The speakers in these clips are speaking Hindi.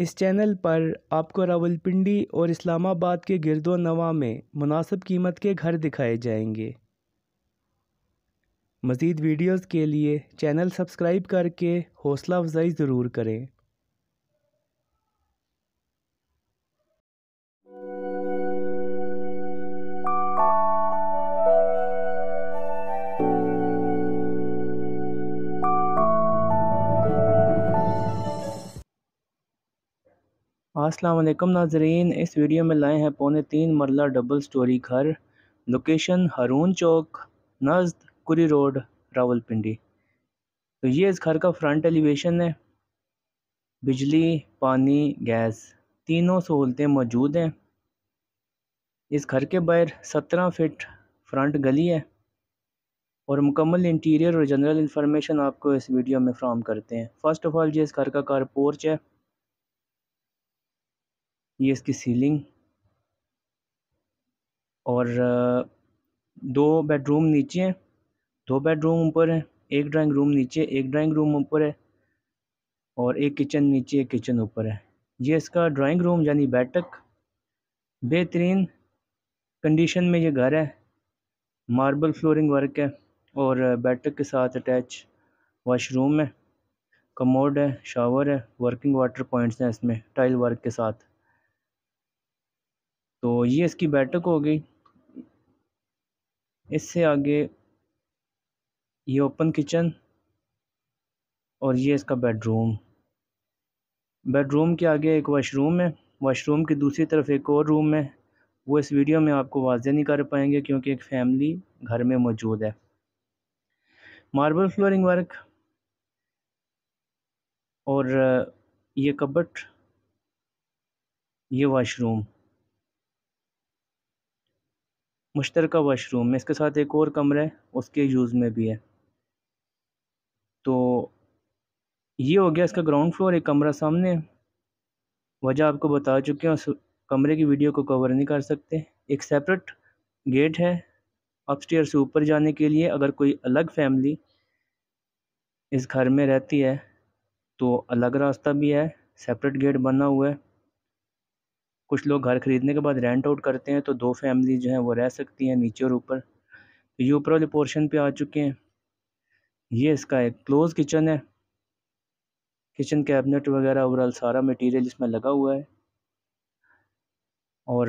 इस चैनल पर आपको रावलपिंडी और इस्लामाबाद के गिरदो नवा में मुनासिब कीमत के घर दिखाए जाएंगे मज़ीद वीडियोस के लिए चैनल सब्सक्राइब करके हौसला अफजाई ज़रूर करें असलम नाजरीन इस वीडियो में लाए हैं पौने तीन मरला डबल स्टोरी घर लोकेशन हरून चौक नजद कुरी रोड रावलपिंडी तो ये इस घर का फ्रंट एलिवेशन है बिजली पानी गैस तीनों सहूलतें मौजूद हैं इस घर के बाहर सत्रह फिट फ्रंट गली है और मुकम्मल इंटीरियर और जनरल इन्फॉर्मेशन आपको इस वीडियो में फ्राहम करते हैं फ़र्स्ट ऑफ़ ऑल ये इस घर का कार पोर्च है ये इसकी सीलिंग और दो बेडरूम नीचे हैं दो बेडरूम ऊपर है एक ड्राइंग रूम नीचे एक ड्राइंग रूम ऊपर है और एक किचन नीचे एक किचन ऊपर है ये इसका ड्राइंग रूम यानी बैठक बेहतरीन कंडीशन में ये घर है मार्बल फ्लोरिंग वर्क है और बैठक के साथ अटैच वॉशरूम है कमोड है शावर है वर्किंग वाटर पॉइंट्स हैं इसमें टाइल वर्क के साथ ये इसकी बैठक हो गई इससे आगे ये ओपन किचन और ये इसका बेडरूम बेडरूम के आगे एक वाशरूम है वाशरूम की दूसरी तरफ एक और रूम है वो इस वीडियो में आपको वाजे नहीं कर पाएंगे क्योंकि एक फैमिली घर में मौजूद है मार्बल फ्लोरिंग वर्क और ये कबट ये वाशरूम मुश्तर वाशरूम है इसके साथ एक और कमरा है उसके यूज़ में भी है तो ये हो गया इसका ग्राउंड फ्लोर एक कमरा सामने वजह आपको बता चुके हैं उस कमरे की वीडियो को कवर नहीं कर सकते एक सेपरेट गेट है अपस्टेयर से ऊपर जाने के लिए अगर कोई अलग फैमिली इस घर में रहती है तो अलग रास्ता भी है सेपरेट गेट बना हुआ है कुछ लोग घर ख़रीदने के बाद रेंट आउट करते हैं तो दो फैमिली जो हैं वो रह सकती हैं नीचे और ऊपर तो ये ऊपर वाले पोर्शन पे आ चुके हैं ये इसका एक क्लोज़ किचन है किचन कैबिनेट वगैरह ओवरऑल सारा मटेरियल इसमें लगा हुआ है और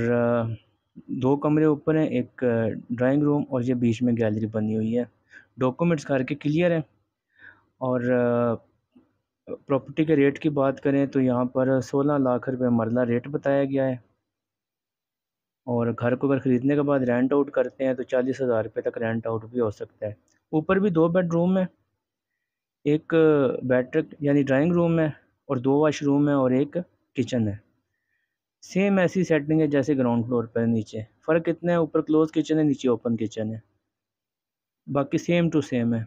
दो कमरे ऊपर हैं एक ड्राइंग रूम और ये बीच में गैलरी बनी हुई है डॉक्यूमेंट्स घर के क्लियर हैं और प्रॉपर्टी के रेट की बात करें तो यहाँ पर सोलह लाख रुपए मरला रेट बताया गया है और घर को अगर ख़रीदने के बाद रेंट आउट करते हैं तो चालीस हज़ार रुपये तक रेंट आउट भी हो सकता है ऊपर भी दो बेडरूम है एक बैठक यानी ड्राइंग रूम है और दो वाशरूम है और एक किचन है सेम ऐसी सेटिंग है जैसे ग्राउंड फ्लोर पर नीचे फ़र्क इतना है ऊपर क्लोज किचन है नीचे ओपन किचन है बाकी सेम टू सेम है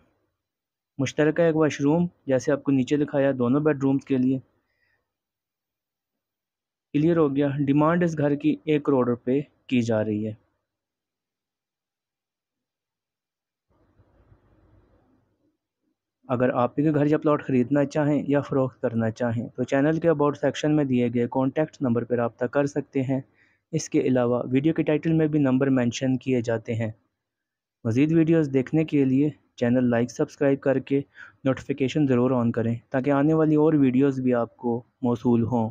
मुश्तरक एक वाशरूम जैसे आपको नीचे दिखाया दोनों बेडरूम के लिए क्लियर हो गया डिमांड इस घर की एक करोड़ रुपए की जा रही है अगर आप भी घर या प्लॉट ख़रीदना चाहें या फ़रोख्त करना चाहें तो चैनल के अबाउट सेक्शन में दिए गए कॉन्टैक्ट नंबर पर रबता कर सकते हैं इसके अलावा वीडियो के टाइटल में भी नंबर मेंशन किए जाते हैं मज़ीद वीडियोस देखने के लिए चैनल लाइक सब्सक्राइब करके नोटिफिकेशन ज़रूर ऑन करें ताकि आने वाली और वीडियोस भी आपको मौसू हों